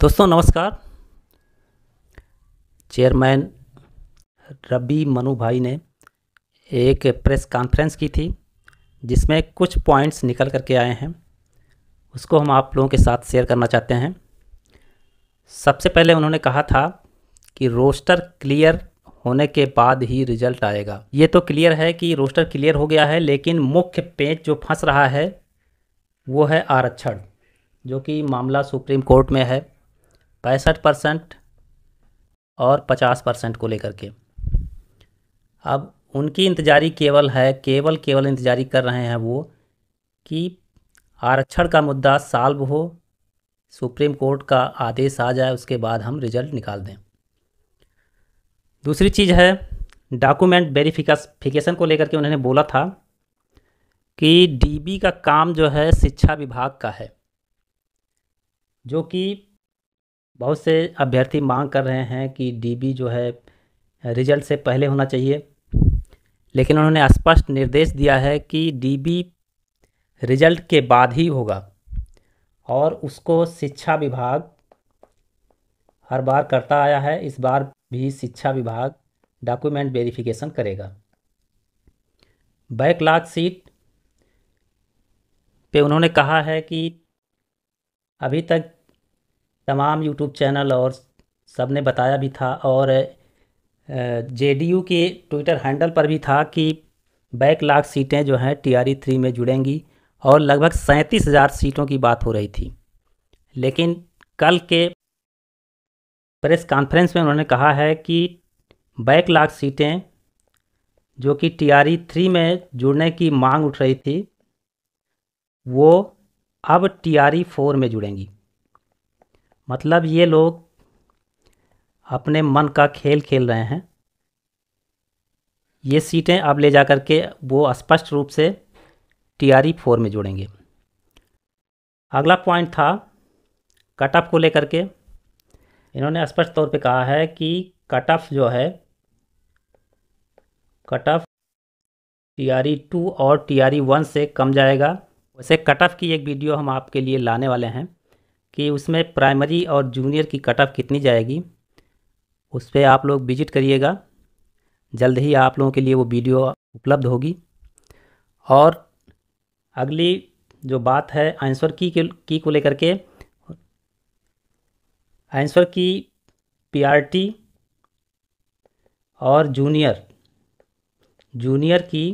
दोस्तों नमस्कार चेयरमैन रबी मनु भाई ने एक प्रेस कॉन्फ्रेंस की थी जिसमें कुछ पॉइंट्स निकल करके आए हैं उसको हम आप लोगों के साथ शेयर करना चाहते हैं सबसे पहले उन्होंने कहा था कि रोस्टर क्लियर होने के बाद ही रिजल्ट आएगा ये तो क्लियर है कि रोस्टर क्लियर हो गया है लेकिन मुख्य पेज जो फंस रहा है वो है आरक्षण जो कि मामला सुप्रीम कोर्ट में है पैंसठ परसेंट और पचास परसेंट को लेकर के अब उनकी इंतजारी केवल है केवल केवल इंतजारी कर रहे हैं वो कि आरक्षण का मुद्दा साल्व हो सुप्रीम कोर्ट का आदेश आ जाए उसके बाद हम रिजल्ट निकाल दें दूसरी चीज़ है डॉक्यूमेंट वेरीफिकेशन को लेकर के उन्होंने बोला था कि डीबी का काम जो है शिक्षा विभाग का है जो कि बहुत से अभ्यर्थी मांग कर रहे हैं कि डीबी जो है रिजल्ट से पहले होना चाहिए लेकिन उन्होंने स्पष्ट निर्देश दिया है कि डीबी रिजल्ट के बाद ही होगा और उसको शिक्षा विभाग हर बार करता आया है इस बार भी शिक्षा विभाग डॉक्यूमेंट वेरिफिकेशन करेगा बैकलॉग सीट पे उन्होंने कहा है कि अभी तक तमाम यूट्यूब चैनल और सब ने बताया भी था और जेडीयू के ट्विटर हैंडल पर भी था कि बैक लाख सीटें जो हैं टीआरई थ्री में जुड़ेंगी और लगभग सैंतीस हज़ार सीटों की बात हो रही थी लेकिन कल के प्रेस कॉन्फ्रेंस में उन्होंने कहा है कि बैक लाख सीटें जो कि टीआरई थ्री में जुड़ने की मांग उठ रही थी वो अब टीआरई फोर में जुड़ेंगी मतलब ये लोग अपने मन का खेल खेल रहे हैं ये सीटें अब ले जा कर के वो स्पष्ट रूप से टी आर ई फोर में जोड़ेंगे अगला पॉइंट था कट ऑफ को लेकर के इन्होंने स्पष्ट तौर पे कहा है कि कट ऑफ जो है cut off T R E two और टी आर ई वन से कम जाएगा वैसे कट ऑफ की एक वीडियो हम आपके लिए लाने वाले हैं कि उसमें प्राइमरी और जूनियर की कट ऑफ कितनी जाएगी उस पर आप लोग विजिट करिएगा जल्द ही आप लोगों के लिए वो वीडियो उपलब्ध होगी और अगली जो बात है आंसर की की को लेकर के आंसर की पीआरटी और जूनियर जूनियर की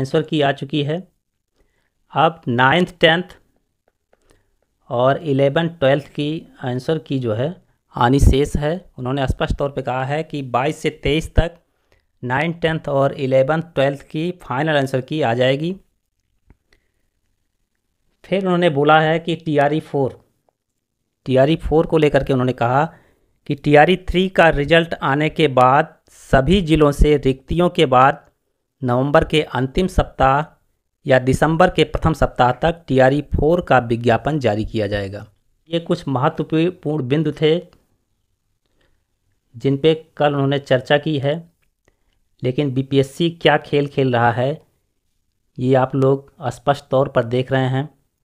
आंसर की आ चुकी है अब नाइन्थ टेंथ और इलेवन ट्वेल्थ की आंसर की जो है आनी शेष है उन्होंने स्पष्ट तौर पे कहा है कि 22 से 23 तक नाइन टेंथ और इलेवन ट्वेल्थ की फाइनल आंसर की आ जाएगी फिर उन्होंने बोला है कि T R four T R four को लेकर के उन्होंने कहा कि टी आर ई थ्री का रिजल्ट आने के बाद सभी ज़िलों से रिक्तियों के बाद नवंबर के अंतिम सप्ताह या दिसंबर के प्रथम सप्ताह तक टीआरई फोर का विज्ञापन जारी किया जाएगा ये कुछ महत्वपूर्ण बिंदु थे जिन पे कल उन्होंने चर्चा की है लेकिन बीपीएससी क्या खेल खेल रहा है ये आप लोग स्पष्ट तौर पर देख रहे हैं